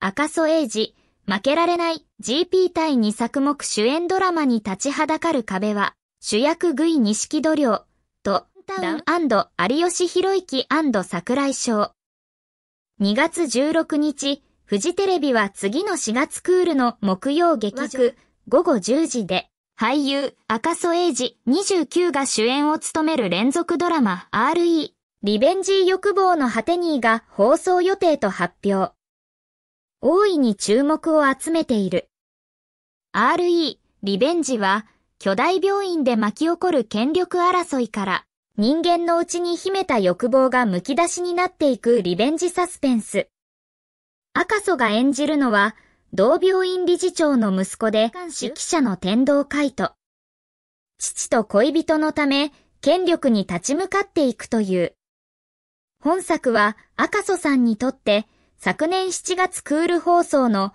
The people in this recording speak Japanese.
赤楚英二、負けられない GP 対2作目主演ドラマに立ちはだかる壁は、主役グイ錦戸亮と、ダウン有吉博之桜井翔。2月16日、フジテレビは次の4月クールの木曜劇枠午後10時で、俳優赤楚英二29が主演を務める連続ドラマ RE、リベンジ欲望の果てにが放送予定と発表。大いに注目を集めている。RE リベンジは巨大病院で巻き起こる権力争いから人間のうちに秘めた欲望がむき出しになっていくリベンジサスペンス。赤楚が演じるのは同病院理事長の息子で指揮者の天道海斗。父と恋人のため権力に立ち向かっていくという。本作は赤楚さんにとって昨年7月クール放送の